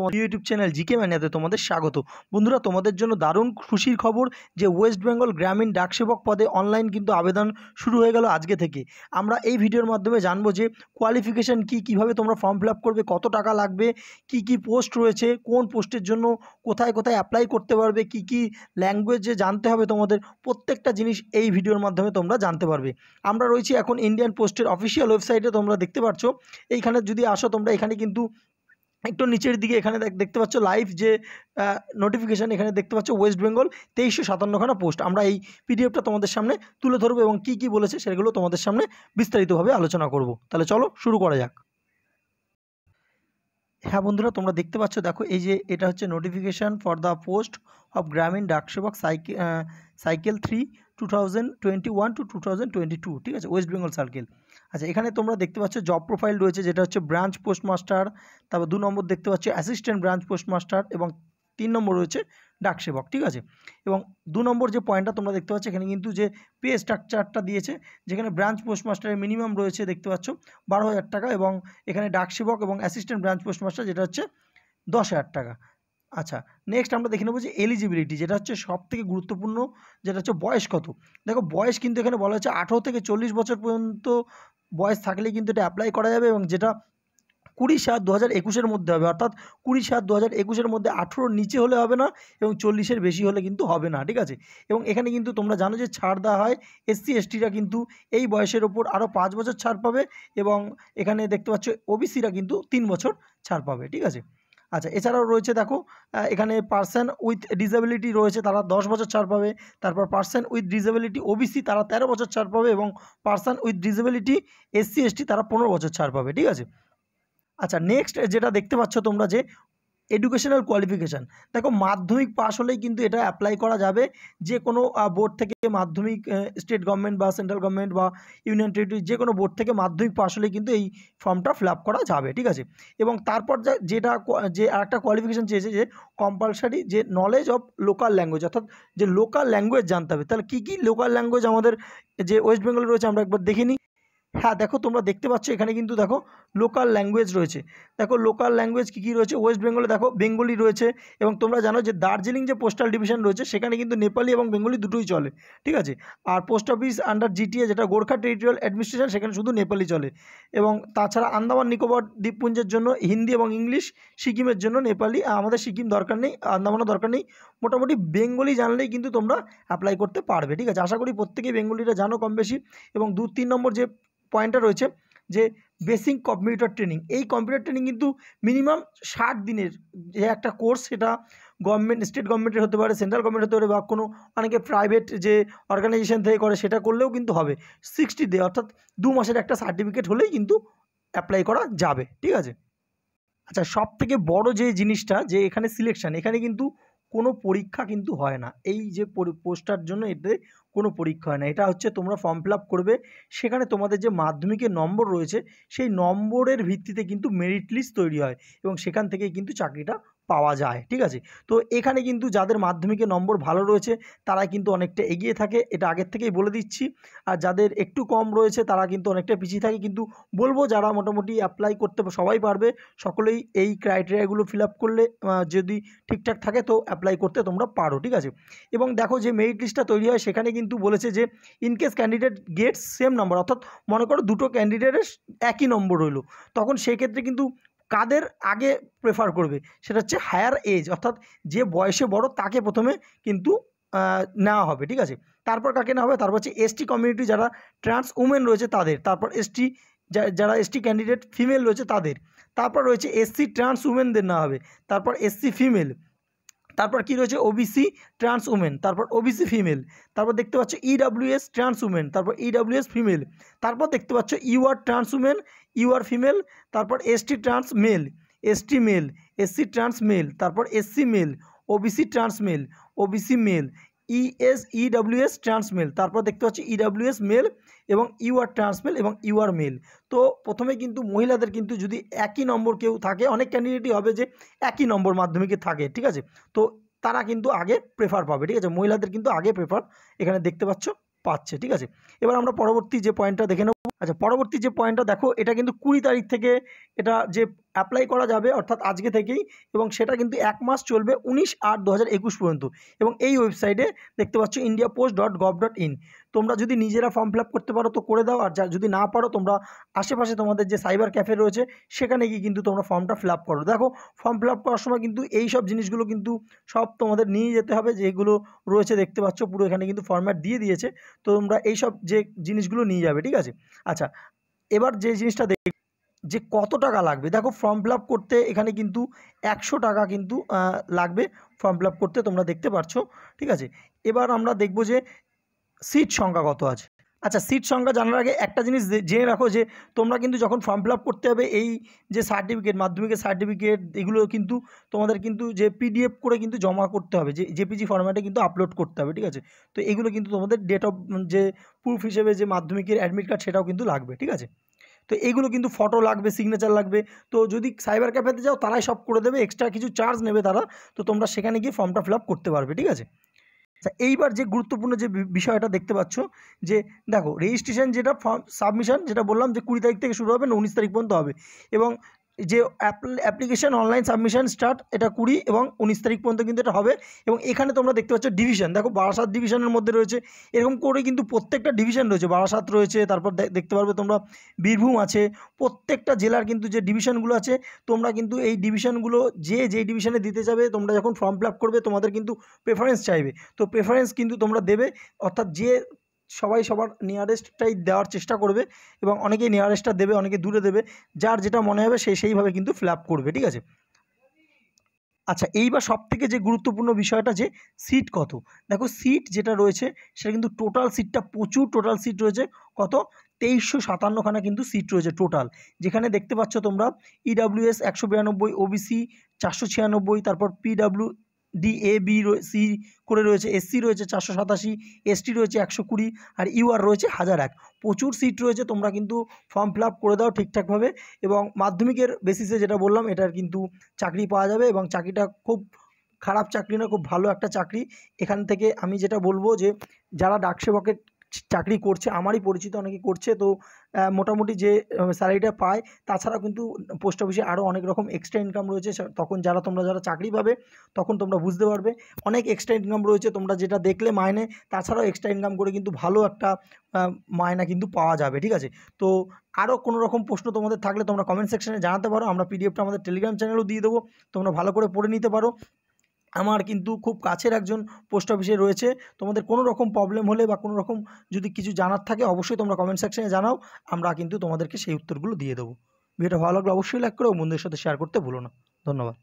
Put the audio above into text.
তোমাদের YouTube channel GK ম্যানিয়াতে তোমাদের স্বাগত বন্ধুরা তোমাদের জন্য দারুণ খুশির খবর যে ওয়েস্ট বেঙ্গল গ্রামীণ ডাকসেবক পদে অনলাইন কিন্তু আবেদন শুরু হয়ে গেল আজকে থেকে আমরা এই ভিডিওর মাধ্যমে জানবো যে কোয়ালিফিকেশান কি কিভাবে তোমরা ফর্ম ফিল করবে কত টাকা লাগবে কি কি পোস্ট রয়েছে কোন পোস্টের জন্য কোথায় কোথায় অ্যাপ্লাই করতে পারবে কি কি ল্যাঙ্গুয়েজে জানতে হবে তোমাদের প্রত্যেকটা জিনিস এই ভিডিওর মাধ্যমে তোমরা জানতে পারবে আমরা রয়েছি এখন ইন্ডিয়ান পোস্টের অফিসিয়াল ওয়েবসাইটে তোমরা দেখতে পাচ্ছ এইখানে যদি আসো তোমরা এখানে কিন্তু একটু নিচের দিকে এখানে দেখতে পাচ্ছ লাইভ যে নোটিফিকেশান এখানে দেখতে পাচ্ছ ওয়েস্ট বেঙ্গল তেইশশো সাতান্নখানা পোস্ট আমরা এই পিডিএফটা তোমাদের সামনে তুলে ধরবো এবং কি কি বলেছে সেগুলো তোমাদের সামনে বিস্তারিতভাবে আলোচনা করব তাহলে চলো শুরু করা যাক হ্যাঁ বন্ধুরা তোমরা দেখতে পাচ্ছ দেখো এই যে এটা হচ্ছে notification for the post of Gramin Dak Sevak cycle cycle three two thousand twenty one to two thousand twenty two ঠিক আছে ওয়েস্ট বেঙ্গল সার্কেল আচ্ছা এখানে তোমরা দেখতে পাচ্ছ জব প্রোফাইল রয়েছে যেটা হচ্ছে ব্রাঞ্চ পোস্টমাস্টার তারপর দু নম্বর দেখতে পাচ্ছ অ্যাসিস্ট্যান্ট ব্রাঞ্চ পোস্টমাস্টার এবং তিন নম্বর রয়েছে ডাকসেবক ঠিক আছে এবং দু নম্বর যে পয়েন্টটা তোমরা দেখতে পাচ্ছ এখানে কিন্তু যে পে স্ট্রাকচারটা দিয়েছে যেখানে ব্রাঞ্চ পোস্টমাস্টারের মিনিমাম রয়েছে দেখতে পাচ্ছ বারো হাজার টাকা এবং এখানে ডাকসেবক এবং অ্যাসিস্ট্যান্ট ব্রাঞ্চ পোস্টমাস্টার যেটা হচ্ছে দশ হাজার টাকা আচ্ছা নেক্সট আমরা দেখে নেবো যে এলিজিবিলিটি যেটা হচ্ছে সব থেকে গুরুত্বপূর্ণ যেটা হচ্ছে বয়স কত দেখো বয়স কিন্তু এখানে বলা হচ্ছে আঠেরো থেকে চল্লিশ বছর পর্যন্ত বয়স থাকলে কিন্তু এটা অ্যাপ্লাই করা যাবে এবং যেটা কুড়ি সাত দু হাজার একুশের মধ্যে হবে অর্থাৎ কুড়ি সাত দু হাজার একুশের মধ্যে আঠেরোর নিচে হলে হবে না এবং চল্লিশের বেশি হলে কিন্তু হবে না ঠিক আছে এবং এখানে কিন্তু তোমরা জানো যে ছাড় দেওয়া হয় এসসি এসটিরা কিন্তু এই বয়সের ওপর আরও পাঁচ বছর ছাড় পাবে এবং এখানে দেখতে পাচ্ছ ওবিসিরা কিন্তু তিন বছর ছাড় পাবে ঠিক আছে আচ্ছা এছাড়াও রয়েছে দেখো এখানে পার্সন উইথ ডিসেবিলিটি রয়েছে তারা দশ বছর ছাড় পাবে তারপর পার্সন উইথ ডিসেবিলিটি ওবিসি তারা তেরো বছর ছাড় পাবে এবং person with disability SC ST তারা পনেরো বছর ছাড় পাবে ঠিক আছে আচ্ছা নেক্সট যেটা দেখতে পাচ্ছ তোমরা যে এডুকেশনাল কোয়ালিফিকেশান দেখো মাধ্যমিক পাশ হলেই কিন্তু এটা অ্যাপ্লাই করা যাবে যে কোনো বোর্ড থেকে মাধ্যমিক স্টেট গভর্নমেন্ট বা সেন্ট্রাল গভর্নমেন্ট বা ইউনিয়ন টেরিটরি যে কোনো বোর্ড থেকে মাধ্যমিক পাশ হলেই কিন্তু এই ফর্মটা ফিল করা যাবে ঠিক আছে এবং তারপর যেটা যে আরেকটা কোয়ালিফিকেশান চেয়েছে যে কম্পালসারি যে নলেজ অফ লোকাল ল্যাঙ্গুয়েজ অর্থাৎ যে লোকাল ল্যাঙ্গুয়েজ জানতে হবে তাহলে কী কী লোকাল ল্যাঙ্গুয়েজ আমাদের যে ওয়েস্ট বেঙ্গল রয়েছে আমরা একবার দেখে নিই হ্যাঁ দেখো তোমরা দেখতে পাচ্ছ এখানে কিন্তু দেখো লোকাল ল্যাঙ্গুয়েজ রয়েছে দেখো লোকাল ল্যাঙ্গুয়েজ কী কী রয়েছে ওয়েস্ট বেঙ্গলে দেখো বেঙ্গলি রয়েছে এবং তোমরা জানো যে দার্জিলিং যে পোস্টাল ডিভিশন রয়েছে সেখানে কিন্তু নেপালি এবং বেঙ্গলি দুটোই চলে ঠিক আছে আর পোস্ট অফিস আন্ডার জিটিএ যেটা গোর্খা টেরিটোরিয়াল অ্যাডমিনিস্ট্রেশন সেখানে শুধু নেপালি চলে এবং তাছাড়া আন্দামান নিকোবর দ্বীপপুঞ্জের জন্য হিন্দি এবং ইংলিশ সিকিমের জন্য নেপালি আমাদের সিকিম দরকার নেই আন্দামানও দরকার নেই মোটামুটি বেঙ্গলি জানলেই কিন্তু তোমরা অ্যাপ্লাই করতে পারবে ঠিক আছে আশা করি প্রত্যেকেই বেঙ্গলিটা জানো কম বেশি এবং দু তিন নম্বর যে পয়েন্টটা রয়েছে যে বেসিক কম্পিউটার ট্রেনিং এই কম্পিউটার ট্রেনিং কিন্তু মিনিমাম ষাট দিনের যে একটা কোর্স সেটা গভর্নমেন্ট স্টেট গভর্নমেন্টের হতে পারে সেন্ট্রাল গভর্নমেন্ট হতে পারে বা কোনো অনেকে প্রাইভেট যে অর্গানাইজেশন থেকে করে সেটা করলেও কিন্তু হবে সিক্সটি ডে অর্থাৎ দু মাসের একটা সার্টিফিকেট হলেই কিন্তু অ্যাপ্লাই করা যাবে ঠিক আছে আচ্ছা সব থেকে বড় যে জিনিসটা যে এখানে সিলেকশান এখানে কিন্তু কোনো পরীক্ষা কিন্তু হয় না এই যে পোস্টার জন্য এতে কোনো পরীক্ষা হয় না এটা হচ্ছে তোমরা ফর্ম ফিল করবে সেখানে তোমাদের যে মাধ্যমিকের নম্বর রয়েছে সেই নম্বরের ভিত্তিতে কিন্তু মেরিট লিস্ট তৈরি হয় এবং সেখান থেকে কিন্তু চাকরিটা পাওয়া যায় ঠিক আছে তো এখানে কিন্তু যাদের মাধ্যমিকে নম্বর ভালো রয়েছে তারা কিন্তু অনেকটা এগিয়ে থাকে এটা আগের থেকেই বলে দিচ্ছি আর যাদের একটু কম রয়েছে তারা কিন্তু অনেকটা পিছিয়ে থাকে কিন্তু বলবো যারা মোটামুটি অ্যাপ্লাই করতে সবাই পারবে সকলেই এই ক্রাইটেরিয়াগুলো ফিল করলে যদি ঠিকঠাক থাকে তো অ্যাপ্লাই করতে তোমরা পারো ঠিক আছে এবং দেখো যে মেরিট লিস্টটা তৈরি হয় সেখানে কিন্তু বলেছে যে in case candidate get same number অর্থাৎ মনে করো দুটো ক্যান্ডিডেটের একই নম্বর হলো তখন সেই ক্ষেত্রে কিন্তু কাদের আগে প্রেফার করবে সেটা হচ্ছে হায়ার এজ অর্থাৎ যে বয়সে বড় তাকে প্রথমে কিন্তু নেওয়া হবে ঠিক আছে তারপর কাকে নেওয়া হবে তারপর হচ্ছে এসটি কমিউনিটি যারা ট্রান্স উমেন রয়েছে তাদের তারপর এসটি যারা এসটি ক্যান্ডিডেট ফিমেল রয়েছে তাদের তারপর রয়েছে এসসি ট্রান্স উমেনদের নেওয়া হবে তারপর এসসি ফিমেল তারপর কি রয়েছে ওবিসি ট্রান্স উমেন তারপর ওবিসি ফিমেল তারপর দেখতে পাচ্ছ ইডাব্লিউএস ট্রান্স উমেন তারপর ইডাব্লিউএস e ফিমেল তারপর দেখতে পাচ্ছ UR trans women UR female তারপর ST trans male ST male SC trans male তারপর SC male OBC trans male OBC male ES EWS trans male তারপর দেখতে পাচ্ছি ইডাব্লিউএস e মেল এবং ইউআর e ট্রান্সমেল এবং ইউআর e মেল তো প্রথমে কিন্তু মহিলাদের কিন্তু যদি একই নম্বর কেউ থাকে অনেক ক্যান্ডিডেটই হবে যে একই নম্বর মাধ্যমিকে থাকে ঠিক আছে তো তারা কিন্তু আগে প্রেফার পাবে ঠিক আছে মহিলাদের কিন্তু আগে প্রেফার এখানে দেখতে পাচ্ছ পাচ্ছে ঠিক আছে এবার আমরা পরবর্তী যে পয়েন্টটা দেখে নেব আচ্ছা পরবর্তী যে পয়েন্টটা দেখো এটা কিন্তু কুড়ি তারিখ থেকে এটা যে অ্যাপ্লাই করা যাবে অর্থাৎ আজকে থেকেই এবং সেটা কিন্তু এক মাস চলবে উনিশ আট দু পর্যন্ত এবং এই ওয়েবসাইটে দেখতে পাচ্ছ India post dot gov dot in তোমরা যদি নিজেরা ফর্ম ফিল করতে পারো তো করে দাও আর যা যদি না পারো তোমরা আশেপাশে তোমাদের যে সাইবার ক্যাফে রয়েছে সেখানে গিয়ে কিন্তু তোমরা ফর্মটা ফিল করো দেখো ফর্ম ফিল করার সময় কিন্তু এই সব জিনিসগুলো কিন্তু সব তোমাদের নিয়ে যেতে হবে যেগুলো রয়েছে দেখতে পাচ্ছ পুরো এখানে কিন্তু ফর্ম্যাট দিয়ে দিয়েছে তো তোমরা এই সব যে জিনিসগুলো নিয়ে যাবে ঠিক আছে আচ্ছা এবার যে জিনিসটা দেখ যে কত টাকা লাগবে দেখো ফর্ম ফিল করতে এখানে কিন্তু একশো টাকা কিন্তু লাগবে ফর্ম ফিল করতে তোমরা দেখতে পাচ্ছ ঠিক আছে এবার আমরা দেখব যে সিট সংখ্যা কত আছে আচ্ছা সিট সংখ্যা জানার আগে একটা জিনিস জেনে রাখো যে তোমরা কিন্তু যখন ফর্ম ফিল করতে হবে এই যে সার্টিফিকেট মাধ্যমিকের সার্টিফিকেট এগুলো কিন্তু তোমাদের কিন্তু যে পিডিএফ করে কিন্তু জমা করতে হবে যে জেপিজি ফর্ম্যাটে কিন্তু আপলোড করতে হবে ঠিক আছে তো এগুলো কিন্তু তোমাদের ডেট অফ যে প্রুফ হিসেবে যে মাধ্যমিকের অ্যাডমিট কার্ড সেটাও কিন্তু লাগবে ঠিক আছে তো এগুলো কিন্তু ফটো লাগবে সিগনেচার লাগবে তো যদি সাইবার ক্যাফেতে যাও তারাই সব করে দেবে এক্সট্রা কিছু চার্জ নেবে তারা তো তোমরা সেখানে গিয়ে ফর্মটা ফিল করতে পারবে ঠিক আছে আচ্ছা এইবার যে গুরুত্বপূর্ণ যে বিষয়টা দেখতে পাচ্ছ যে দেখো রেজিস্ট্রেশন যেটা ফর্ম সাবমিশন যেটা বললাম যে কুড়ি তারিখ থেকে শুরু হবে না উনিশ তারিখ পর্যন্ত হবে এবং যে অ্যাপ্লিকেশান অনলাইন সাবমিশন স্টার্ট এটা কুড়ি এবং উনিশ তারিখ পর্যন্ত কিন্তু এটা হবে এবং এখানে তোমরা দেখতে পাচ্ছ ডিভিশন দেখো বারাসাত ডিভিশনের মধ্যে রয়েছে এরকম করে কিন্তু প্রত্যেকটা ডিভিশন রয়েছে বারাসাত রয়েছে তারপর দেখতে পারবে তোমরা বীরভূম আছে প্রত্যেকটা জেলার কিন্তু যে ডিভিশনগুলো আছে তোমরা কিন্তু এই ডিভিশনগুলো যে যেই ডিভিশনে দিতে যাবে তোমরা যখন ফর্ম ফিল করবে তোমাদের কিন্তু প্রেফারেন্স চাইবে তো প্রেফারেন্স কিন্তু তোমরা দেবে অর্থাৎ যে সবাই সবার নিয়ারেস্টটাই দেওয়ার চেষ্টা করবে এবং অনেকে নিয়ারেস্টটা দেবে অনেকে দূরে দেবে যার যেটা মনে হবে সে সেইভাবে কিন্তু ফিল করবে ঠিক আছে আচ্ছা এইবার সব থেকে যে গুরুত্বপূর্ণ বিষয়টা যে সিট কত দেখো সিট যেটা রয়েছে সেটা কিন্তু টোটাল সিটটা প্রচুর টোটাল সিট রয়েছে কত তেইশশো সাতান্নখানা কিন্তু সিট রয়েছে টোটাল যেখানে দেখতে পাচ্ছ তোমরা ইডাব্লিউএস e একশো বিরানব্বই ওবিসি চারশো ছিয়ানব্বই তারপর PW D A B C করে রয়েছে এসসি রয়েছে চারশো সাতাশি এসটি রয়েছে একশো কুড়ি আর ইউআর রয়েছে হাজার এক প্রচুর সিট রয়েছে তোমরা কিন্তু ফর্ম ফিল করে দাও ঠিকঠাকভাবে এবং মাধ্যমিকের বেসিসে যেটা বললাম এটার কিন্তু চাকরি পাওয়া যাবে এবং চাকরিটা খুব খারাপ চাকরি না খুব ভালো একটা চাকরি এখান থেকে আমি যেটা বলবো যে যারা ডাকসেবকের চাকরি করছে আমারই পরিচিত অনেকে করছে তো মোটামুটি যে স্যালারিটা পায় তাছাড়াও কিন্তু পোস্ট অফিসে আরও অনেক রকম এক্সট্রা ইনকাম রয়েছে তখন যারা তোমরা যারা চাকরি পাবে তখন তোমরা বুঝতে পারবে অনেক এক্সট্রা ইনকাম রয়েছে তোমরা যেটা দেখলে মাইনে তাছাড়াও এক্সট্রা ইনকাম করে কিন্তু ভালো একটা মায়না কিন্তু পাওয়া যাবে ঠিক আছে তো আরও কোনো রকম প্রশ্ন তোমাদের থাকলে তোমরা কমেন্ট সেকশনে জানাতে পারো আমরা পিডিএফটা আমাদের টেলিগ্রাম চ্যানেলও দিয়ে দেবো তোমরা ভালো করে পড়ে নিতে পারো আমার কিন্তু খুব কাছের একজন পোস্ট অফিসে রয়েছে তোমাদের কোনো রকম প্রবলেম হলে বা কোনো রকম যদি কিছু জানার থাকে অবশ্যই তোমরা কমেন্ট সেকশানে জানাও আমরা কিন্তু তোমাদেরকে সেই উত্তরগুলো দিয়ে দেবো ভিডিওটা ভালো লাগলে অবশ্যই লাইক করো বন্ধুদের সাথে শেয়ার করতে ভুলো না ধন্যবাদ